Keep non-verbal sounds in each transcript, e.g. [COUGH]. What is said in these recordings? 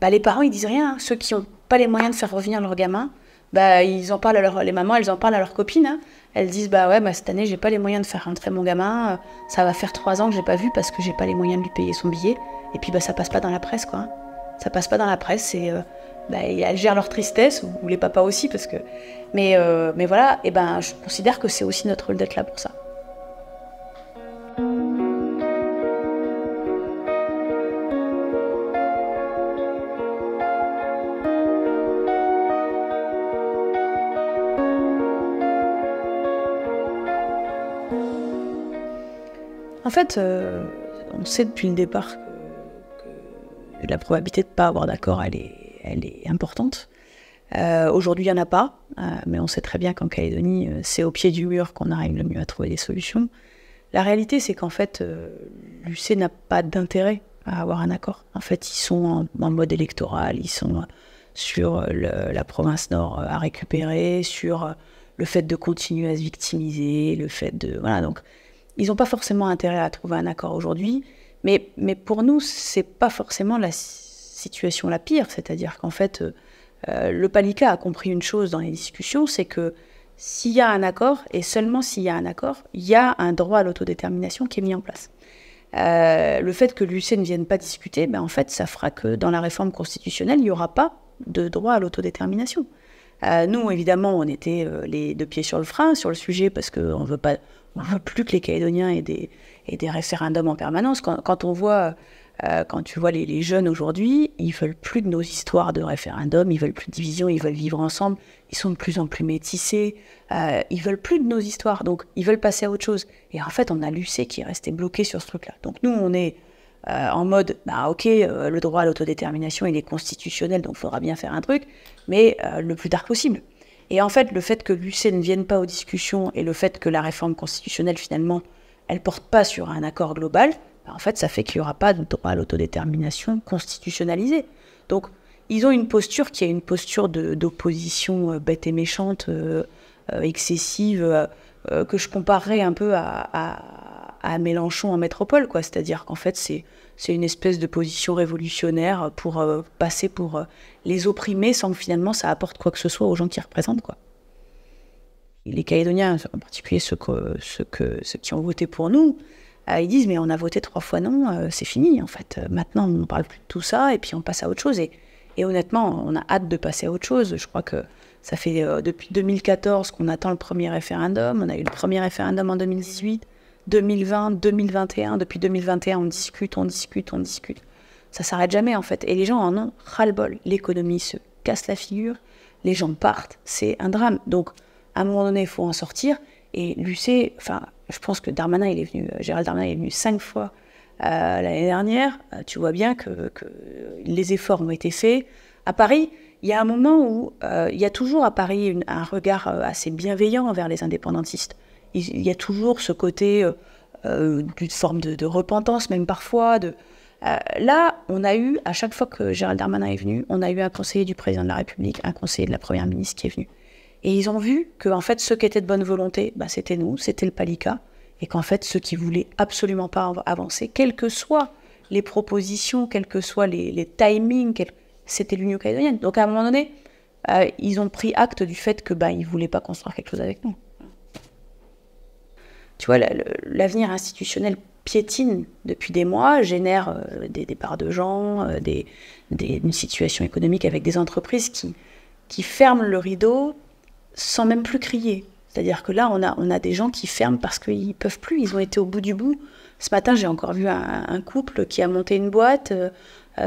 bah, les parents, ils disent rien. Hein. Ceux qui n'ont pas les moyens de faire revenir leur gamin, bah, ils en parlent à les mamans, elles en parlent à leurs copines. Hein. Elles disent bah ouais, bah, cette année, j'ai pas les moyens de faire rentrer mon gamin. Euh, ça va faire trois ans que j'ai pas vu parce que j'ai pas les moyens de lui payer son billet. Et puis bah ça passe pas dans la presse quoi. Hein. Ça passe pas dans la presse et euh, bah, elles gèrent leur tristesse ou les papas aussi parce que. Mais euh, mais voilà, et ben je considère que c'est aussi notre rôle d'être là pour ça. En fait, euh, on sait depuis le départ que, la probabilité de ne pas avoir d'accord, elle est, elle est importante. Euh, aujourd'hui, il n'y en a pas, euh, mais on sait très bien qu'en Calédonie, c'est au pied du mur qu'on arrive le mieux à trouver des solutions. La réalité, c'est qu'en fait, l'UC n'a pas d'intérêt à avoir un accord. En fait, ils sont en, en mode électoral, ils sont sur la province nord à récupérer, sur le fait de continuer à se victimiser, le fait de... Voilà, donc ils n'ont pas forcément intérêt à trouver un accord aujourd'hui, mais, mais pour nous, c'est pas forcément la situation la pire. C'est-à-dire qu'en fait, euh, euh, le Palika a compris une chose dans les discussions, c'est que s'il y a un accord, et seulement s'il y a un accord, il y a un droit à l'autodétermination qui est mis en place. Euh, le fait que l'UC ne vienne pas discuter, ben en fait, ça fera que dans la réforme constitutionnelle, il n'y aura pas de droit à l'autodétermination. nous, évidemment, on était les deux pieds sur le frein sur le sujet parce qu'on ne veut pas on [LAUGHS] veut plus que les Calédoniens aient des, des référendums en permanence. Quand, on voit, euh, quand tu vois les, jeunes aujourd'hui, ils veulent plus de nos histoires de référendums, ils veulent plus de division, ils veulent vivre ensemble. Ils sont de plus en plus métissés, euh, ils veulent plus de nos histoires, donc ils veulent passer à autre chose. Et en fait, on a l'UC qui est resté bloqué sur ce truc-là. Donc nous, on est euh, en mode, bah ok, euh, le droit à l'autodétermination, il est constitutionnel, donc il faudra bien faire un truc, mais le plus tard possible. Et en fait, le fait que l'UC ne vienne pas aux discussions et le fait que la réforme constitutionnelle, finalement, elle porte pas sur un accord global, bah, en fait, ça fait qu'il n'y aura pas d'autodétermination constitutionnalisée. l'autodétermination Donc, ils ont une posture qui est une posture d'opposition euh, bête et méchante, euh, euh, excessive, que je comparerais un peu à, à Mélenchon en métropole, quoi. C'est-à-dire qu'en fait, c'est c'est une espèce de position révolutionnaire pour euh, passer pour euh, les opprimés sans que finalement ça apporte quoi que ce soit aux gens qui représentent. Quoi. Les Calédoniens, en particulier ceux, que, qui ont voté pour nous, euh, ils disent mais on a voté trois fois non, c'est fini en fait. Maintenant on ne parle plus de tout ça et puis on passe à autre chose. et honnêtement, on a hâte de passer à autre chose. Je crois que ça fait depuis 2014 qu'on attend le premier référendum. On a eu le premier référendum en 2018. 2020, 2021, depuis 2021, on discute, on discute, on discute. Ça s'arrête jamais en fait. Et les gens en ont ras-le-bol. L'économie se casse la figure, les gens partent, c'est un drame. Donc, à un moment donné, il faut en sortir. Et l'UC, enfin, je pense que Darmanin, il est venu, euh, Gérald Darmanin, est venu cinq fois euh, l'année dernière. Euh, tu vois bien que, les efforts ont été faits. À Paris, il y a un moment où il y a toujours à Paris un regard assez bienveillant envers les indépendantistes il y a toujours ce côté d'une euh, euh, forme de, repentance, même parfois. De, euh, là, on a eu, à chaque fois que Gérald Darmanin est venu, on a eu un conseiller du président de la République, un conseiller de la première ministre qui est venu. Et ils ont vu que, en fait, ceux qui étaient de bonne volonté, bah, c'était nous, c'était le Palika. Et qu'en fait, ceux qui voulaient absolument pas avancer, quelles que soient les propositions, quels que soient les, timings, c'était l'Union calédonienne. Donc, à un moment donné, ils ont pris acte du fait que bah, ils voulaient pas construire quelque chose avec nous. Tu vois, l'avenir institutionnel piétine depuis des mois, génère euh, des départs de gens, euh, des, une situation économique avec des entreprises qui, qui ferment le rideau sans même plus crier. C'est-à-dire que là, on a, des gens qui ferment parce qu'ils ne peuvent plus, ils ont été au bout du bout. Ce matin, j'ai encore vu un, couple qui a monté une boîte, euh,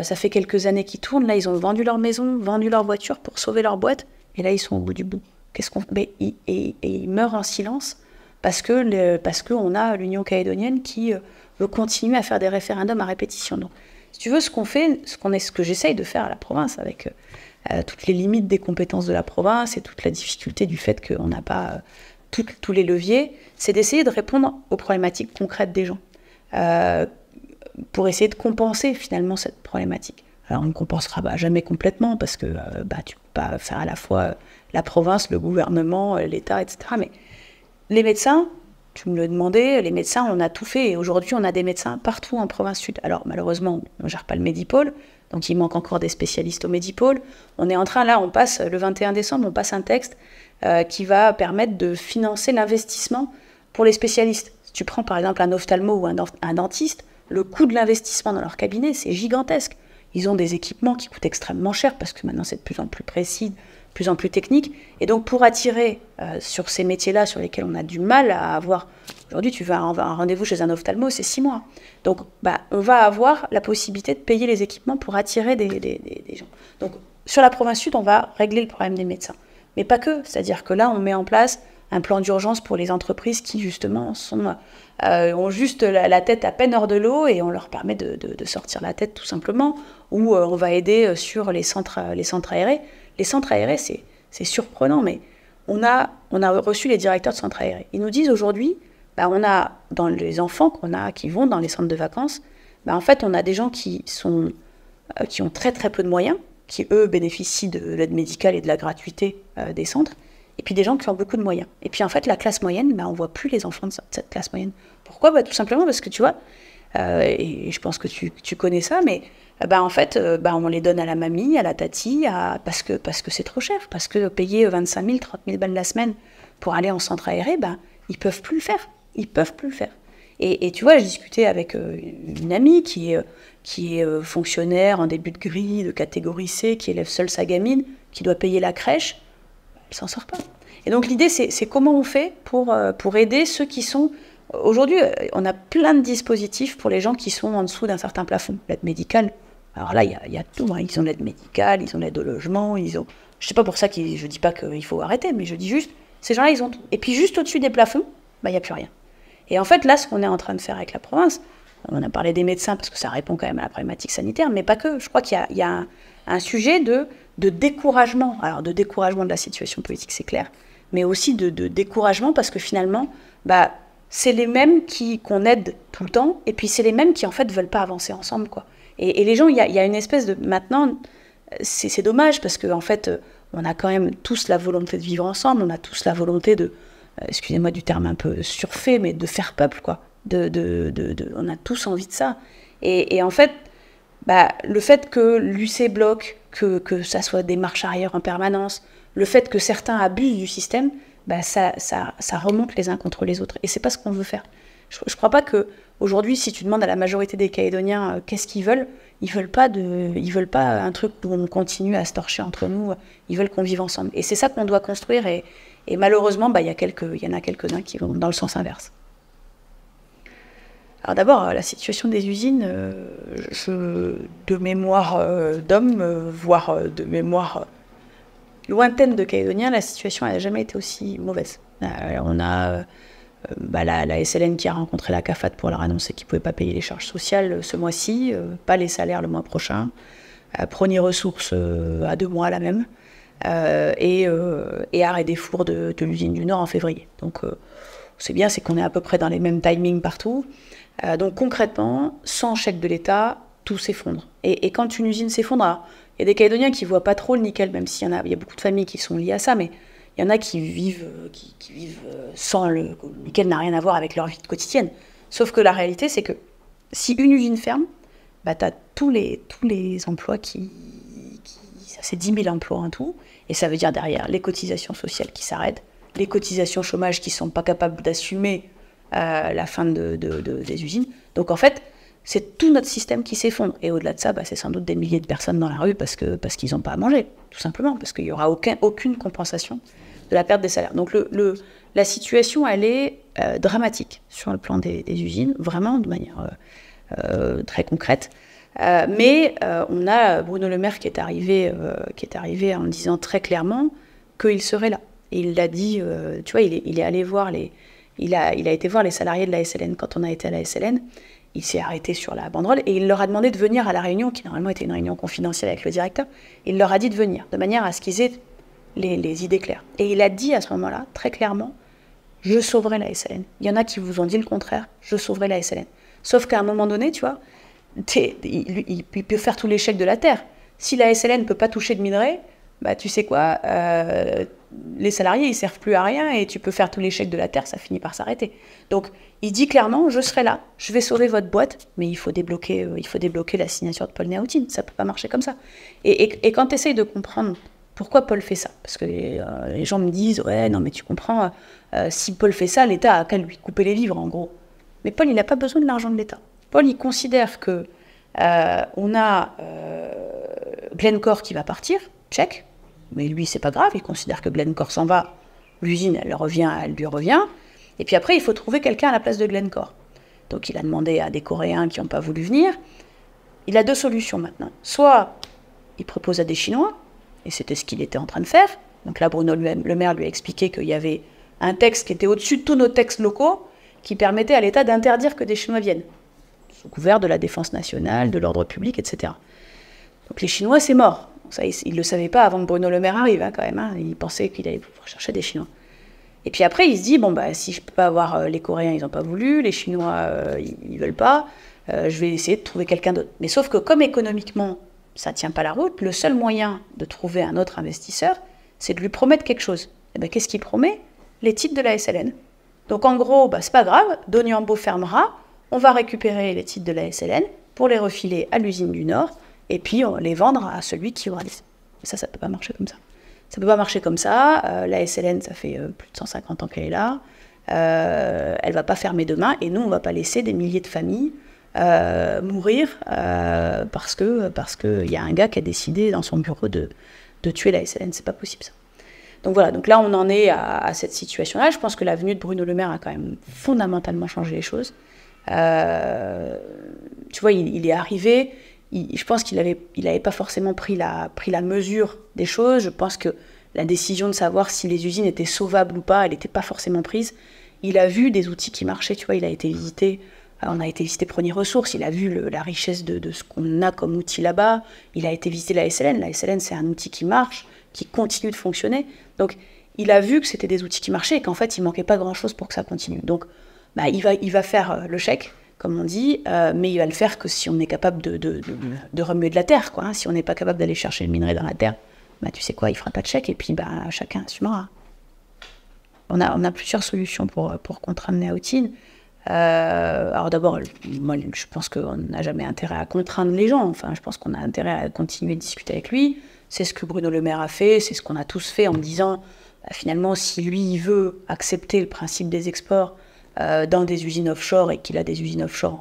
ça fait quelques années qu'ils tournent, là, ils ont vendu leur maison, vendu leur voiture pour sauver leur boîte, et là, ils sont au bout du bout. Qu'est-ce qu'on... et ils meurent en silence parce que parce qu'on a l'Union calédonienne qui euh, veut continuer à faire des référendums à répétition. Donc, si tu veux, ce qu'on fait, ce qu'on est, ce que j'essaye de faire à la province, avec euh, euh, toutes les limites des compétences de la province et toute la difficulté du fait qu'on n'a pas tous les leviers, c'est d'essayer de répondre aux problématiques concrètes des gens pour essayer de compenser finalement cette problématique. Alors on ne compensera jamais complètement parce que bah, tu ne peux pas faire à la fois la province, le gouvernement, l'État, etc. Mais les médecins, tu me le demandais, les médecins, on a tout fait. Et aujourd'hui, on a des médecins partout en province sud. Alors, malheureusement, on ne gère pas le Médipôle, donc il manque encore des spécialistes au Médipôle. On est en train, là, on passe, le 21 décembre, on passe un texte euh, qui va permettre de financer l'investissement pour les spécialistes. Si tu prends par exemple un ophtalmo ou un, un dentiste, le coût de l'investissement dans leur cabinet, c'est gigantesque. Ils ont des équipements qui coûtent extrêmement cher parce que maintenant c'est de plus en plus précis, plus en plus technique. Et donc, pour attirer euh, sur ces métiers-là, sur lesquels on a du mal à avoir. Aujourd'hui, tu vas avoir un rendez-vous chez un ophtalmo, c'est six mois. Donc, bah, on va avoir la possibilité de payer les équipements pour attirer des, gens. Donc, sur la province sud, on va régler le problème des médecins. Mais pas que. C'est-à-dire que là, on met en place un plan d'urgence pour les entreprises qui, justement, sont, euh, ont juste la, tête à peine hors de l'eau et on leur permet de, sortir la tête, tout simplement. Ou euh, on va aider sur les centres, les centres aérés. Les centres aérés, c'est surprenant, mais on a, on a reçu les directeurs de centres aérés. Ils nous disent aujourd'hui, bah, on a dans les enfants qu'on a qui vont dans les centres de vacances, bah, en fait, on a des gens qui, sont, euh, qui ont très très peu de moyens, qui eux bénéficient de l'aide médicale et de la gratuité euh, des centres, et puis des gens qui ont beaucoup de moyens. Et puis en fait, la classe moyenne, bah, on voit plus les enfants de cette classe moyenne. Pourquoi bah, Tout simplement parce que tu vois, euh, et je pense que tu, connais ça, mais euh, bah, en fait, euh, bah, on les donne à la mamie, à la tati, parce que c'est trop cher, parce que payer 25 000, 30 000 balles la semaine pour aller en centre aéré, bah, ils peuvent plus le faire. Ils peuvent plus le faire. Et, tu vois, j'ai discuté avec une amie qui est, fonctionnaire en début de grille, de catégorie C, qui élève seule sa gamine, qui doit payer la crèche. Elle s'en sort pas. Et donc l'idée, c'est comment on fait pour aider ceux qui sont Aujourd'hui, on a plein de dispositifs pour les gens qui sont en dessous d'un certain plafond. L'aide médicale, alors là, il y, a tout. Hein. Ils ont l'aide médicale, ils ont l'aide au logement, ils ont. Je sais pas pour ça que je dis pas qu'il faut arrêter, mais je dis juste, ces gens-là, ils ont tout. Et puis juste au-dessus des plafonds, bah, il n'y a plus rien. Et en fait, là, ce qu'on est en train de faire avec la province, on a parlé des médecins parce que ça répond quand même à la problématique sanitaire, mais pas que. Je crois qu'il y, a, un, sujet de, de découragement. Alors, de découragement de la situation politique, c'est clair, mais aussi de, de découragement parce que finalement, bah, c'est les mêmes qui qu'on aide tout le temps, et puis c'est les mêmes qui en fait veulent pas avancer ensemble, quoi. Et, les gens, il y a, une espèce de maintenant, c'est dommage parce que en fait, euh, on a quand même tous la volonté de vivre ensemble, on a tous la volonté de, euh, excusez-moi du terme un peu surfait, mais de faire peuple, quoi. De, de, de, on a tous envie de ça. Et, en fait, bah, le fait que l'UC bloque, que, que ça soit des marches arrière en permanence, le fait que certains abusent du système, bah ça, ça, ça, remonte les uns contre les autres. Et c'est pas ce qu'on veut faire. Je, ne crois pas que aujourd'hui, si tu demandes à la majorité des Calédoniens euh, qu'est-ce qu'ils veulent, ils veulent pas de, ils veulent pas un truc où on continue à se torcher entre nous. Ils veulent qu'on vive ensemble. Et c'est ça qu'on doit construire. Et, malheureusement, bah il y a quelques, il y en a quelques-uns qui vont dans le sens inverse. Alors d'abord, euh, la situation des usines, euh, de mémoire d'homme, voire de mémoire lointaine de Calédonien, la situation n'a jamais été aussi mauvaise. Euh, on a euh, euh, bah, la, SLN qui a rencontré la CAFAT pour leur annoncer qu'ils ne pouvaient pas payer les charges sociales ce mois-ci, pas les salaires le mois prochain. Prenez Ressources à deux mois la même. et, euh, et des Fours de, l'usine du Nord en février. Donc, c'est bien, c'est qu'on est à peu près dans les mêmes timings partout. donc, concrètement, sans chèque de l'État, tout s'effondre. Et, quand une usine s'effondre, il y a des Calédoniens qui voient pas trop le nickel, même s'il y en a, il y a beaucoup de familles qui sont liées à ça, mais il y en a qui vivent, euh, qui, vivent euh, sans le, nickel n'a rien à voir avec leur vie quotidienne. Sauf que la réalité, c'est que si une usine ferme, bah, tu as tous les, tous les emplois qui. qui ça, c'est 10 000 emplois en tout. Et ça veut dire derrière les cotisations sociales qui s'arrêtent, les cotisations chômage qui ne sont pas capables d'assumer euh, la fin des usines. Donc en fait, c'est tout notre système qui s'effondre. Et au-delà de ça, bah, c'est sans doute des milliers de personnes dans la rue parce que parce qu'ils n'ont pas à manger, tout simplement, parce qu'il n'y aura aucun, aucune compensation de la perte des salaires. Donc le, la situation, elle est euh, dramatique sur le plan des, usines, vraiment de manière euh, euh, très concrète. mais on a Bruno Le Maire qui est arrivé, qui est arrivé en disant très clairement qu'il serait là. Et il l'a dit, tu vois, il est, il est allé voir les, il il a été voir les salariés de la SLN quand on a été à la SLN il s'est arrêté sur la banderole et il leur a demandé de venir à la réunion, qui normalement était une réunion confidentielle avec le directeur. Il leur a dit de venir, de manière à ce qu'ils aient les, idées claires. Et il a dit à ce moment-là, très clairement, je sauverai la SLN. Il y en a qui vous ont dit le contraire, je sauverai la SLN. Sauf qu'à un moment donné, tu vois, il, il, peut faire tout l'échec de la Terre. Si la SLN ne peut pas toucher de minerai, bah tu sais quoi, euh, les salariés, ils servent plus à rien et tu peux faire tous les chèques de la Terre, ça finit par s'arrêter. Donc, il dit clairement, je serai là, je vais sauver votre boîte, mais il faut débloquer, euh, il faut débloquer la signature de Paul Néautine, ça peut pas marcher comme ça. Et, quand tu essayes de comprendre pourquoi Paul fait ça, parce que les, euh, gens me disent, ouais, non, mais tu comprends, euh, si Paul fait ça, l'État a qu'à lui couper les vivres, en gros. Mais Paul, il n'a pas besoin de l'argent de l'État. Paul, il considère que on a Glencore qui va partir, chèque, mais lui, c'est pas grave, il considère que Glencore s'en va. L'usine, elle revient, elle lui revient. Et puis après, il faut trouver quelqu'un à la place de Glencore. Donc il a demandé à des Coréens qui n'ont pas voulu venir. Il a deux solutions maintenant. Soit il propose à des Chinois, et c'était ce qu'il était en train de faire. Donc là, Bruno Le Maire lui a expliqué qu'il y avait un texte qui était au-dessus de tous nos textes locaux, qui permettait à l'État d'interdire que des Chinois viennent, sous couvert de la défense nationale, de l'ordre public, etc. Donc les Chinois, c'est mort il ne le savait pas avant que Bruno Le Maire arrive, hein, quand même. Hein. Il pensait qu'il allait pouvoir chercher des Chinois. Et puis après, il se dit, bon, bah, si je peux pas avoir euh, les Coréens, ils n'ont pas voulu, les Chinois, euh, ils, veulent pas, euh, je vais essayer de trouver quelqu'un d'autre. Mais sauf que comme économiquement, ça ne tient pas la route, le seul moyen de trouver un autre investisseur, c'est de lui promettre quelque chose. Et eh ben, qu'est-ce qu'il promet Les titres de la SLN. Donc en gros, bah, c'est pas grave, Donyambo fermera, on va récupérer les titres de la SLN pour les refiler à l'usine du Nord, et puis les vendre à celui qui aura des... Ça, ça ne peut pas marcher comme ça. Ça ne peut pas marcher comme ça. Euh, la SLN, ça fait euh, plus de 150 ans qu'elle est là. Euh, elle va pas fermer demain et nous, on va pas laisser des milliers de familles euh, mourir parce que parce qu'il y a un gars qui a décidé dans son bureau de, de tuer la SLN. C'est pas possible ça. Donc voilà, donc là on en est à, cette situation-là. Je pense que la venue de Bruno Le Maire a quand même fondamentalement changé les choses. tu vois, il est arrivé, je pense qu'il n'avait pas forcément pris la, mesure des choses. Je pense que la décision de savoir si les usines étaient sauvables ou pas, elle n'était pas forcément prise. Il a vu des outils qui marchaient, tu vois, il a été visité, on a été visité Premier Ressources, il a vu la richesse de, de ce qu'on a comme outil là-bas, il a été visité la SLN, la SLN c'est un outil qui marche, qui continue de fonctionner. Donc il a vu que c'était des outils qui marchaient et qu'en fait il manquait pas grand-chose pour que ça continue. Donc bah, il va faire euh, le chèque, comme on dit, euh, mais il va le faire que si on est capable de, remuer de la terre, quoi. Hein. Si on n'est pas capable d'aller chercher le minerai dans la terre, bah tu sais quoi, il fera pas de chèque et puis bah chacun assumera. On a, on a plusieurs solutions pour, pour contraindre les euh, alors d'abord, moi je pense qu'on n'a jamais intérêt à contraindre les gens. Enfin, je pense qu'on a intérêt à continuer de discuter avec lui. C'est ce que Bruno Le Maire a fait, c'est ce qu'on a tous fait en disant bah, finalement si lui il veut accepter le principe des exports euh, dans des usines offshore et qu'il a des usines offshore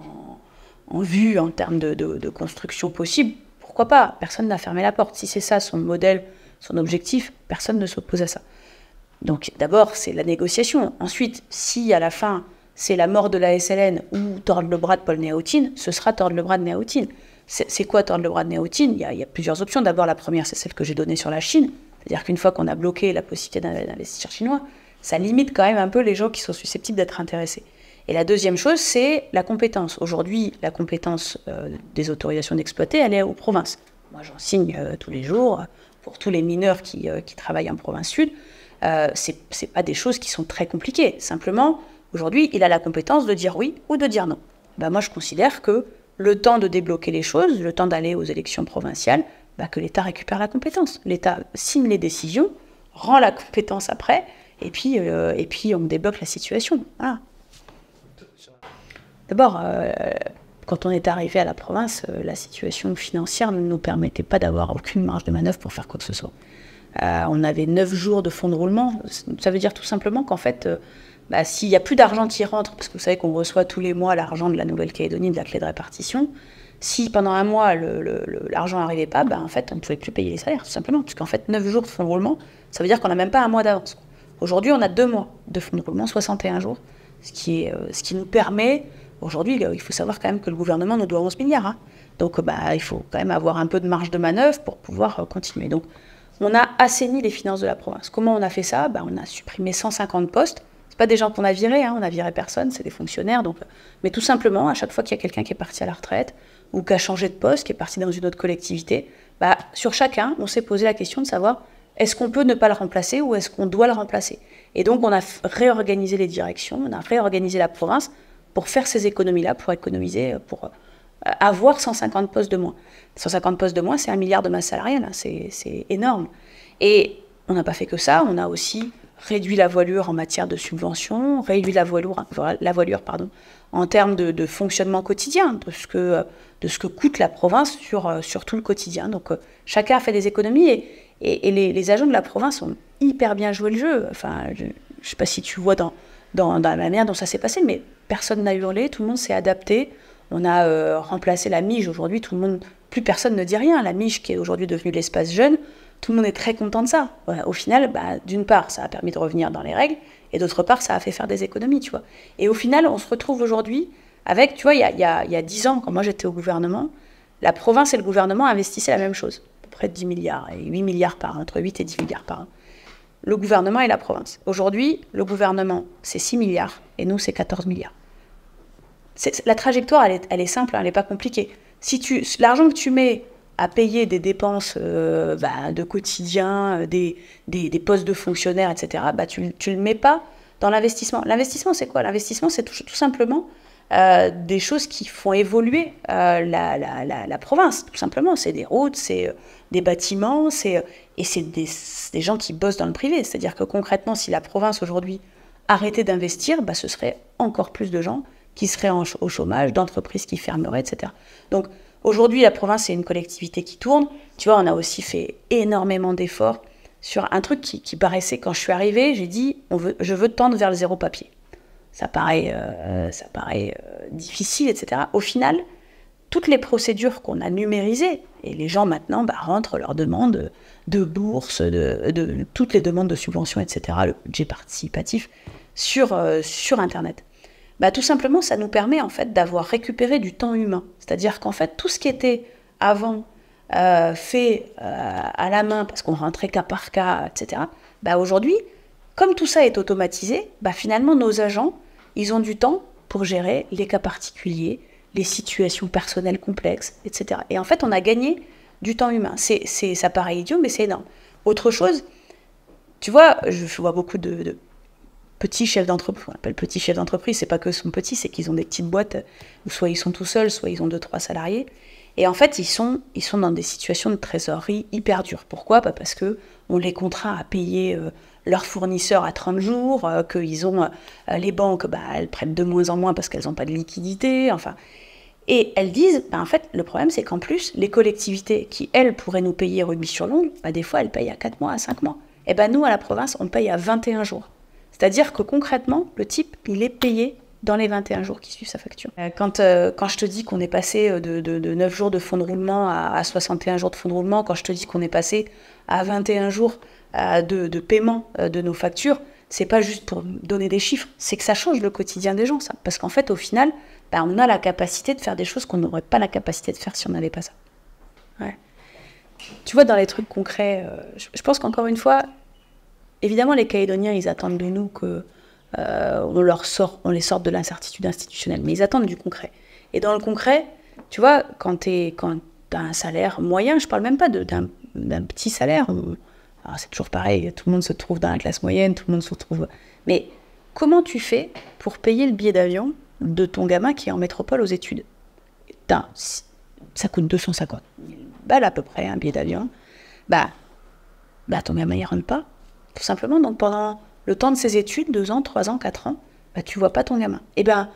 en, vue en termes de, de, construction possible, pourquoi pas Personne n'a fermé la porte. Si c'est ça son modèle, son objectif, personne ne s'oppose à ça. Donc d'abord, c'est la négociation. Ensuite, si à la fin, c'est la mort de la SLN ou tordre le bras de Paul Néautine, ce sera tordre le bras de Néautine. C'est quoi tordre le bras de Néautine il y, a, il y a plusieurs options. D'abord, la première, c'est celle que j'ai donnée sur la Chine. C'est-à-dire qu'une fois qu'on a bloqué la possibilité d'investir chinois, ça limite quand même un peu les gens qui sont susceptibles d'être intéressés. Et la deuxième chose, c'est la compétence. Aujourd'hui, la compétence euh, des autorisations d'exploiter, elle est aux provinces. Moi, j'en signe euh, tous les jours euh, pour tous les mineurs qui, travaillent en province sud. Ce n'est pas des choses qui sont très compliquées. Simplement, aujourd'hui, il a la compétence de dire oui ou de dire non. Ben, moi, je considère que le temps de débloquer les choses, le temps d'aller aux élections provinciales, bah, que l'État récupère la compétence. L'État signe les décisions, rend la compétence après, et puis, euh, et puis on débloque la situation. D'abord, euh, quand on est arrivé à la province, euh, la situation financière ne nous permettait pas d'avoir aucune marge de manœuvre pour faire quoi que ce soit. on avait 9 jours de fonds de roulement. Ça veut dire tout simplement qu'en fait, bah, s'il n'y a plus d'argent qui rentre, parce que vous savez qu'on reçoit tous les mois l'argent de la Nouvelle-Calédonie, de la clé de répartition, si pendant un mois l'argent n'arrivait pas, bah, en fait, on ne pouvait plus payer les salaires, tout simplement. Parce qu'en fait, 9 jours de fonds de roulement, ça veut dire qu'on n'a même pas un mois d'avance. Aujourd'hui, on a deux mois de roulement, 61 jours, ce qui, est, euh, ce qui nous permet. Aujourd'hui, euh, il faut savoir quand même que le gouvernement nous doit 11 milliards. Hein. Donc, euh, bah, il faut quand même avoir un peu de marge de manœuvre pour pouvoir continuer. Donc, on a assaini les finances de la province. Comment on a fait ça bah, On a supprimé 150 postes. Ce pas des gens qu'on a virés, hein. on n'a viré personne, c'est des fonctionnaires. Donc... Mais tout simplement, à chaque fois qu'il y a quelqu'un qui est parti à la retraite ou qui a changé de poste, qui est parti dans une autre collectivité, bah, sur chacun, on s'est posé la question de savoir est-ce qu'on peut ne pas le remplacer ou est-ce qu'on doit le remplacer Et donc, on a réorganisé les directions, on a réorganisé la province pour faire ces économies-là, pour économiser, euh, pour euh, avoir 150 postes de moins. 150 postes de moins, c'est un milliard de masse salariale, hein, c'est énorme. Et on n'a pas fait que ça, on a aussi réduit la voilure en matière de subvention, réduit la voilure, la voilure pardon, en termes de, de, fonctionnement quotidien, de ce que, de ce que coûte la province sur, euh, sur tout le quotidien. Donc chacun a fait des économies et, et, les, agents de la province ont hyper bien joué le jeu. je ne sais pas si tu vois dans, la manière dont ça s'est passé, mais personne n'a hurlé, tout le monde s'est adapté. On a euh, remplacé la Mige aujourd'hui, tout le monde, plus personne ne dit rien. La Mige qui est aujourd'hui devenue l'espace jeune, tout le monde est très content de ça. au final, bah, d'une part, ça a permis de revenir dans les règles, et d'autre part, ça a fait faire des économies, tu vois. Et au final, on se retrouve aujourd'hui avec, tu vois, il y a dix ans, quand moi j'étais au gouvernement, la province et le gouvernement investissaient la même chose près de 10 milliards, et 8 milliards par an, entre 8 et 10 milliards par an. Le gouvernement et la province. Aujourd'hui, le gouvernement, c'est 6 milliards, et nous, c'est 14 milliards. la trajectoire, elle est, elle est simple, hein, elle n'est pas compliquée. Si tu, l'argent que tu mets à payer des dépenses euh, bah, de quotidien, euh, des, des, postes de fonctionnaires, etc., bah, tu ne le mets pas dans l'investissement. L'investissement, c'est quoi L'investissement, c'est tout, simplement euh, des choses qui font évoluer euh, la, province, tout simplement. C'est des routes, c'est euh, des bâtiments, c'est, et c'est des, gens qui bossent dans le privé. C'est-à-dire que concrètement, si la province aujourd'hui arrêtait d'investir, bah, ce serait encore plus de gens qui seraient au chômage, d'entreprises qui fermeraient, etc. Donc aujourd'hui, la province est une collectivité qui tourne. Tu vois, on a aussi fait énormément d'efforts sur un truc qui, paraissait, quand je suis arrivé j'ai dit, on veut, je veux tendre vers le zéro papier ça paraît, euh, ça paraît euh, difficile, etc. Au final, toutes les procédures qu'on a numérisées, et les gens maintenant bah, rentrent leurs demandes de bourse, de, toutes les demandes de subventions, etc., le budget participatif, sur, euh, sur Internet. Bah, tout simplement, ça nous permet en fait d'avoir récupéré du temps humain. C'est-à-dire qu'en fait, tout ce qui était avant fait à la main parce qu'on rentrait cas par cas, etc., bah, aujourd'hui, comme tout ça est automatisé, bah, finalement, nos agents ils ont du temps pour gérer les cas particuliers, les situations personnelles complexes, etc. Et en fait, on a gagné du temps humain. C'est, c'est, ça paraît idiot, mais c'est énorme. Autre chose, tu vois, je vois beaucoup de, petits chefs d'entreprise. On appelle petits chefs d'entreprise, c'est pas que sont petits, c'est qu'ils ont des petites boîtes où soit ils sont tout seuls, soit ils ont deux, trois salariés. Et en fait, ils sont, ils sont dans des situations de trésorerie hyper dures. Pourquoi bah Parce que on les contraint à payer euh, leurs fournisseurs à 30 jours, euh, qu'ils ont euh, les banques, bah, elles prennent de moins en moins parce qu'elles n'ont pas de liquidité, enfin. Et elles disent, bah, en fait, le problème, c'est qu'en plus, les collectivités qui, elles, pourraient nous payer rubis sur l'ongle, bah, des fois, elles payent à 4 mois, à 5 mois. Et eh ben nous, à la province, on paye à 21 jours. C'est-à-dire que concrètement, le type, il est payé dans les 21 jours qui suivent sa facture. Euh, quand, euh, quand je te dis qu'on est passé euh, de, de, 9 jours de fonds de roulement à, 61 jours de fonds de roulement, quand je te dis qu'on est passé à 21 jours de, de, paiement de nos factures, c'est pas juste pour donner des chiffres, c'est que ça change le quotidien des gens, ça. Parce qu'en fait, au final, bah, on a la capacité de faire des choses qu'on n'aurait pas la capacité de faire si on n'avait pas ça. Ouais. Tu vois, dans les trucs concrets, je, pense qu'encore une fois, évidemment, les Calédoniens, ils attendent de nous que euh, on, les sort de l'incertitude institutionnelle, mais ils attendent du concret. Et dans le concret, tu vois, quand tu as un salaire moyen, je parle même pas d'un petit salaire, ah, c'est toujours pareil, tout le monde se trouve dans la classe moyenne, tout le monde se retrouve. Mais comment tu fais pour payer le billet d'avion de ton gamin qui est en métropole aux études Ça coûte 250 balles à peu près, un billet d'avion. Bah, bah, ton gamin, il rentre pas. Tout simplement, donc pendant le temps de ses études, 2 ans, 3 ans, 4 ans, bah, tu vois pas ton gamin. Eh bien,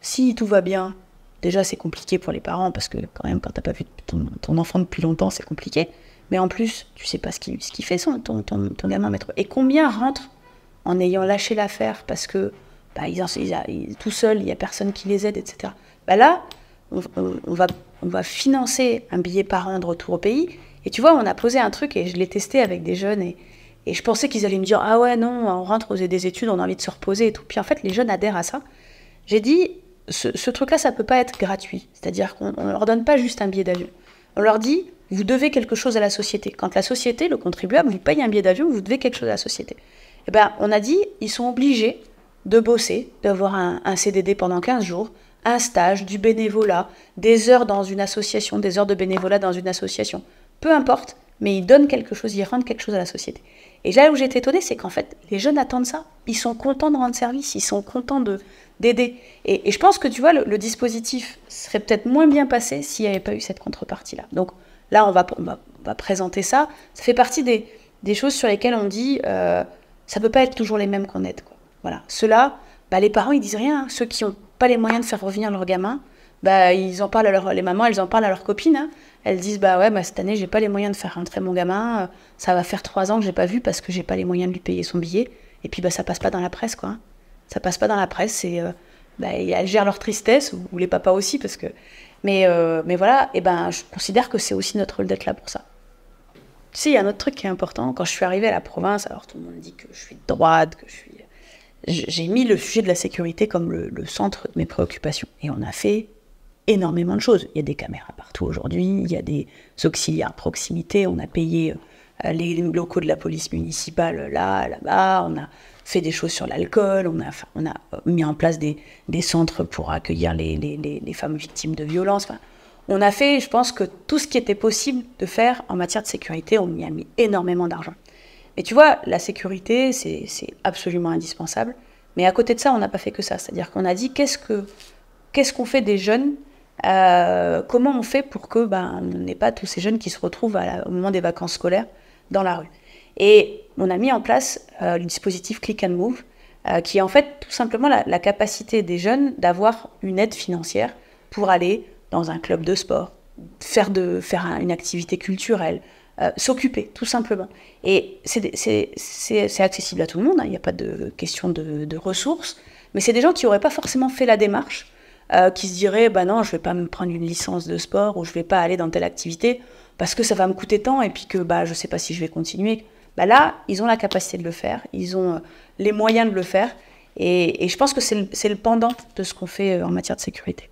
si tout va bien, déjà c'est compliqué pour les parents, parce que quand même, quand t'as pas vu ton, enfant depuis longtemps, c'est compliqué. Mais en plus, tu sais pas ce qu'il ce qui fait son, ton, ton, ton gamin maître. Et combien rentre en ayant lâché l'affaire parce que bah, ils, tout seul, il n'y a personne qui les aide, etc. Bah là, on, va, on va financer un billet par an de retour au pays. Et tu vois, on a posé un truc et je l'ai testé avec des jeunes et, et je pensais qu'ils allaient me dire Ah ouais, non, on rentre des études, on a envie de se reposer et tout. Puis en fait, les jeunes adhèrent à ça. J'ai dit Ce, truc-là, ça peut pas être gratuit. C'est-à-dire qu'on ne leur donne pas juste un billet d'avion. On leur dit Vous devez quelque chose à la société. Quand la société, le contribuable, vous payez un billet d'avion, vous devez quelque chose à la société. Eh bien, on a dit Ils sont obligés de bosser, d'avoir un, un CDD pendant 15 jours, un stage, du bénévolat, des heures dans une association, des heures de bénévolat dans une association. Peu importe, mais ils donnent quelque chose, ils rendent quelque chose à la société. Et là où j'étais étonnée, c'est qu'en fait, les jeunes attendent ça. Ils sont contents de rendre service, ils sont contents d'aider. Et, je pense que, tu vois, le, dispositif serait peut-être moins bien passé s'il n'y avait pas eu cette contrepartie-là. Donc là, on va, présenter ça. Ça fait partie des, choses sur lesquelles on dit, ça euh, ça peut pas être toujours les mêmes qu'on aide. Voilà. Ceux-là, bah, les parents, ils disent rien. Hein. Ceux qui n'ont pas les moyens de faire revenir leur gamin, bah, ils en parlent à les mamans, elles en parlent à leurs copines. Hein elles disent bah ouais bah, cette année j'ai pas les moyens de faire rentrer mon gamin, euh, ça va faire trois ans que j'ai pas vu parce que j'ai pas les moyens de lui payer son billet et puis bah ça passe pas dans la presse quoi, ça passe pas dans la presse et euh, bah, elles gèrent leur tristesse ou, les papas aussi parce que mais euh, mais voilà et ben je considère que c'est aussi notre rôle d'être là pour ça. sais, il y a un autre truc qui est important quand je suis arrivée à la province alors tout le monde dit que je suis droite que je suis j'ai mis le sujet de la sécurité comme le centre de mes préoccupations et on a fait énormément de choses. Il y a des caméras partout aujourd'hui, il y a des auxiliaires à proximité, on a payé euh, les locaux de la police municipale euh, là, là-bas, on a fait des choses sur l'alcool, on a, on a euh, mis en place des, des centres pour accueillir les, les, les, femmes victimes de violences. on a fait, je pense, que tout ce qui était possible de faire en matière de sécurité, on y a mis énormément d'argent. Mais tu vois, la sécurité, c'est absolument indispensable. Mais à côté de ça, on n'a pas fait que ça. C'est-à-dire qu'on a dit qu'est-ce qu'on ce qu'on fait des jeunes euh, comment on fait pour que ben, on n'ait pas tous ces jeunes qui se retrouvent au moment des vacances scolaires dans la rue Et on a mis en place euh, le dispositif Click and Move, euh, qui est en fait tout simplement la, capacité des jeunes d'avoir une aide financière pour aller dans un club de sport, faire, faire une activité culturelle, s'occuper, tout simplement. Et c'est accessible à tout le monde, hein. il n'y a pas de question de, de ressources, mais c'est des gens qui n'auraient pas forcément fait la démarche euh, qui se dirait bah non, je vais pas me prendre une licence de sport ou je vais pas aller dans telle activité parce que ça va me coûter tant et puis que bah je sais pas si je vais continuer. Bah là, ils ont la capacité de le faire, ils ont euh, les moyens de le faire et, je pense que c'est le pendant de ce qu'on fait euh, en matière de sécurité.